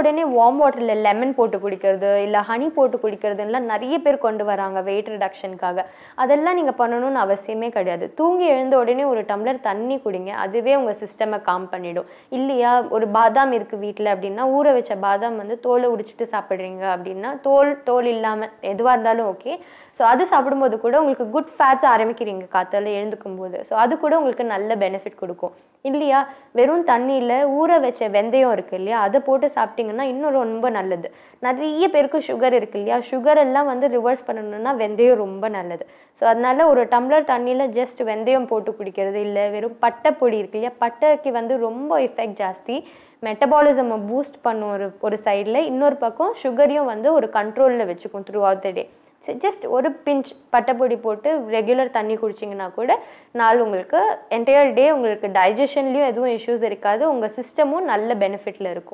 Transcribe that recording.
உடனே வார்ம் வாட்டரில் லெமன் போட்டு குடிக்கிறது இல்லை ஹனி போட்டு குடிக்கிறதுலாம் நிறைய பேர் கொண்டு வராங்க வெயிட் ரிடக்ஷனுக்காக அதெல்லாம் நீங்கள் பண்ணணும்னு அவசியமே கிடையாது தூங்கி எழுந்த உடனே ஒரு டம்ளர் தண்ணி குடிங்க அதுவே உங்கள் சிஸ்டமை காம் பண்ணிவிடும் இல்லையா ஒரு பாதாம் இருக்குது வீட்டில் அப்படின்னா ஊற வச்ச பாதாம் வந்து தோலை உரிச்சிட்டு சாப்பிட்றீங்க அப்படின்னா தோல் தோல் இல்லாமல் எதுவாக இருந்தாலும் ஓகே ஸோ அது சாப்பிடும்போது கூட உங்களுக்கு குட் ஃபேட்ஸ் ஆரம்பிக்கிறீங்க காத்தால எழுந்துக்கும் போது ஸோ அது கூட உங்களுக்கு நல்ல பெனிஃபிட் கொடுக்கும் இல்லையா வெறும் தண்ணியில் ஊற வச்ச வெந்தயம் இருக்குது இல்லையா அதை போட்டு சாப்பிட்டீங்க சாப்பிட்டீங்கன்னா இன்னும் ரொம்ப நல்லது நிறைய பேருக்கு சுகர் இருக்கு இல்லையா சுகர் எல்லாம் வந்து ரிவர்ஸ் பண்ணணும்னா வெந்தயம் ரொம்ப நல்லது ஸோ அதனால் ஒரு டம்ளர் தண்ணியில் ஜஸ்ட் வெந்தயம் போட்டு குடிக்கிறது இல்லை வெறும் பட்டை பொடி இருக்கு இல்லையா பட்டைக்கு வந்து ரொம்ப எஃபெக்ட் ஜாஸ்தி மெட்டபாலிசம் பூஸ்ட் பண்ணும் ஒரு ஒரு சைடில் இன்னொரு பக்கம் சுகரையும் வந்து ஒரு கண்ட்ரோலில் வச்சுக்கும் throughout the day just ஒரு பிஞ்ச் பட்டைப்பொடி போட்டு ரெகுலர் தண்ணி குடிச்சிங்கன்னா கூட நாள் உங்களுக்கு என்டையர் டே உங்களுக்கு டைஜஷன்லேயும் எதுவும் இஷ்யூஸ் இருக்காது உங்கள் சிஸ்டமும் நல்ல பெனிஃபிட்டில் இருக்கும்